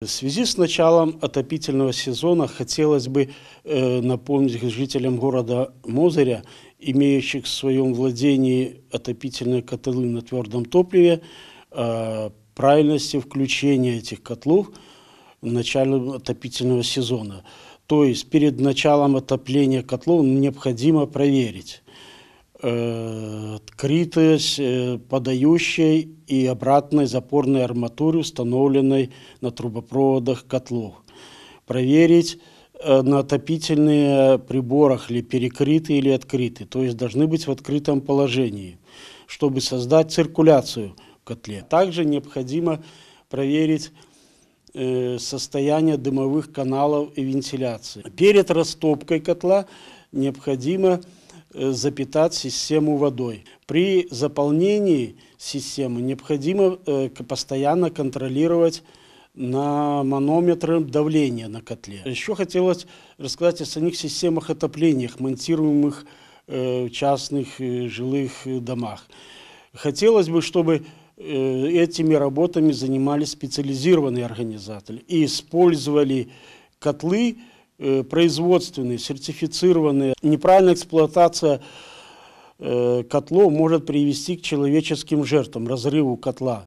В связи с началом отопительного сезона хотелось бы э, напомнить жителям города Мозыря, имеющих в своем владении отопительные котлы на твердом топливе, э, правильности включения этих котлов в началом отопительного сезона. То есть перед началом отопления котлов необходимо проверить, Э, открытость э, подающей и обратной запорной арматуры, установленной на трубопроводах котлов. Проверить э, на отопительные приборах ли перекрыты или открыты, то есть должны быть в открытом положении, чтобы создать циркуляцию в котле. Также необходимо проверить состояние дымовых каналов и вентиляции. Перед растопкой котла необходимо Э, запитать систему водой. При заполнении системы необходимо э, постоянно контролировать на манометры давление на котле. Еще хотелось рассказать о самих системах отопления, монтируемых э, в частных жилых домах. Хотелось бы, чтобы этими работами занимались специализированные организаторы и использовали котлы, Э, производственные, сертифицированные. Неправильная эксплуатация э, котлов может привести к человеческим жертвам, разрыву котла.